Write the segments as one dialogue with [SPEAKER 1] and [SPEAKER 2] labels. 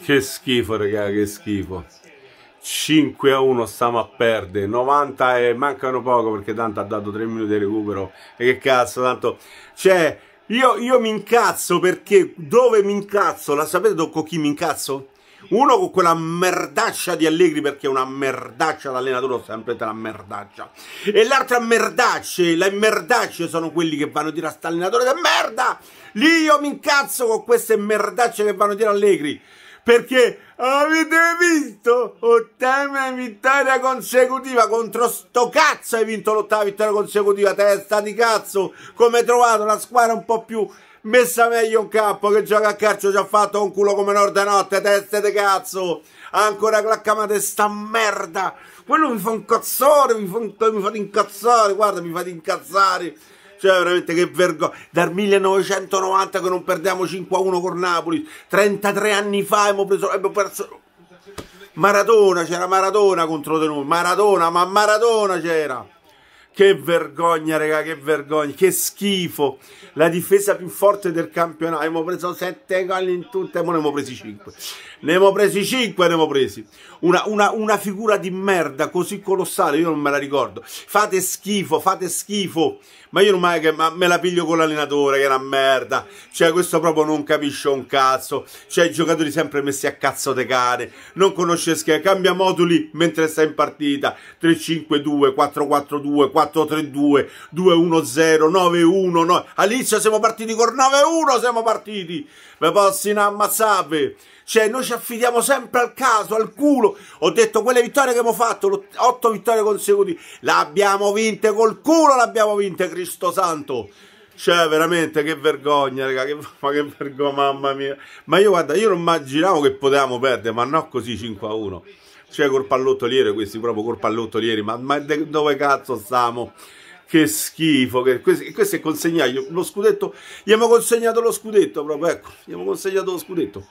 [SPEAKER 1] Che schifo, raga, che schifo. 5 a 1 stiamo a perdere 90 e mancano poco perché tanto ha dato 3 minuti di recupero e che cazzo tanto cioè io, io mi incazzo perché dove mi incazzo la sapete con chi mi incazzo? Uno con quella merdaccia di Allegri perché è una merdaccia l'allenatore, ho sempre detto una merdaccia. E l'altra merdaccia le merdacce sono quelli che vanno a dire a sta allenatore da merda! Lì io mi incazzo con queste merdacce che vanno a dire Allegri perché avete visto? Ottava vittoria consecutiva contro sto cazzo hai vinto l'ottava vittoria consecutiva, testa di cazzo, come hai trovato una squadra un po' più messa meglio in campo che gioca a calcio ci ha fatto un culo come Nord e Notte, teste di cazzo, ancora claccamate sta merda, quello mi fa incazzare, mi fa, mi fa incazzare, guarda mi fate incazzare cioè veramente che vergogna, dal 1990 che non perdiamo 5-1 a con Napoli, 33 anni fa abbiamo, preso, abbiamo perso... Maradona, c'era Maradona contro di noi, Maradona, ma Maradona c'era! Che vergogna, raga, che vergogna, che schifo. La difesa più forte del campionato. Abbiamo preso 7 gol in tutte, e ne abbiamo presi 5. Ne abbiamo presi 5, ne abbiamo presi. Una, una, una figura di merda così colossale, io non me la ricordo. Fate schifo, fate schifo. Ma io non mai che ma me la piglio con l'allenatore, che è una merda. Cioè, questo proprio non capisce un cazzo. Cioè, i giocatori sempre messi a cazzo de cane. Non conosce schema. Cambia moduli mentre sta in partita. 3-5-2, 4-4-2, 4 4-3-2, 2-1-0, 9-1. All'inizio siamo partiti con 9-1, siamo partiti. Ma possi non ammazzate. Cioè, noi ci affidiamo sempre al caso, al culo. Ho detto quelle vittorie che abbiamo fatto, 8 vittorie consecutive, le abbiamo vinte col culo, le abbiamo vinte, Cristo Santo. Cioè, veramente, che vergogna, raga, che, ma che vergogna, mamma mia. Ma io, guarda, io non immaginavo che potevamo perdere, ma no così 5 a 1. Cioè, col pallottoliere, questi proprio col pallottoliere, ma, ma dove cazzo stiamo? Che schifo, che, questo, questo è consegnato lo scudetto, gli abbiamo consegnato lo scudetto proprio, ecco, gli abbiamo consegnato lo scudetto.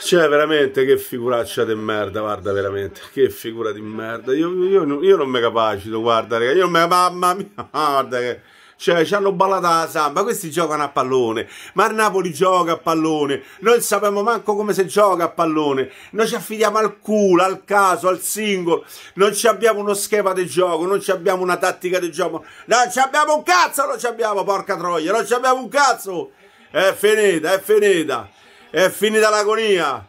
[SPEAKER 1] Cioè, veramente, che figuraccia di merda, guarda, veramente, che figura di merda. Io, io, io non mi capacito, guarda, raga, io non mi... Mamma mia, guarda che cioè ci hanno ballato la samba, questi giocano a pallone, ma il Napoli gioca a pallone, noi sappiamo manco come si gioca a pallone, noi ci affidiamo al culo, al caso, al singolo, non ci abbiamo uno schema di gioco, non ci abbiamo una tattica di gioco, non ci abbiamo un cazzo, non ci abbiamo, porca troia, non ci abbiamo un cazzo, è finita, è finita, è finita l'agonia,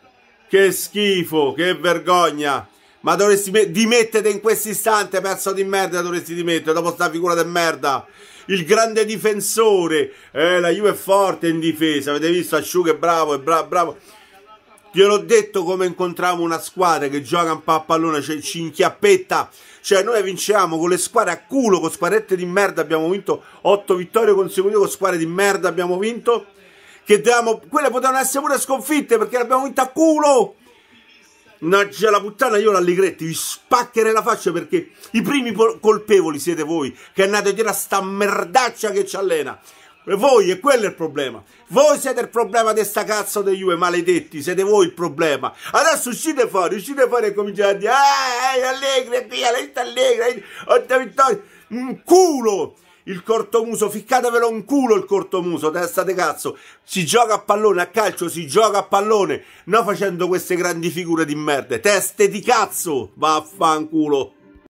[SPEAKER 1] che schifo, che vergogna. Ma dovresti me- dimettete in questo istante, pezzo di merda, dovresti dimettere dopo sta figura di merda. Il grande difensore. Eh, la Juve è forte in difesa. Avete visto? Asciuga è bravo, è bravo, bravo. Gliel'ho detto come incontriamo una squadra che gioca un po' a pallone, cioè, ci inchiappetta. Cioè, noi vinciamo con le squadre a culo, con squadrette di merda. Abbiamo vinto 8 vittorie consecutive con squadre di merda. Abbiamo vinto. Che diamo, quelle potevano essere pure sconfitte perché le abbiamo vinte a culo. Naggia la puttana, io l'Allegretti vi spaccherei la faccia perché i primi colpevoli siete voi che andate a dire a sta merdaccia che ci allena. voi, e quello è il problema. Voi siete il problema di sta cazzo di Juve, maledetti, siete voi il problema. Adesso uscite fuori, uscite fuori e cominciate a dire, ah, eh, Allegri, via, lei sta Allegri, otta vittoria, un culo! il cortomuso, ficcatevelo un culo il cortomuso, testa di cazzo. Si gioca a pallone, a calcio si gioca a pallone, non facendo queste grandi figure di merda. Teste di cazzo, vaffanculo.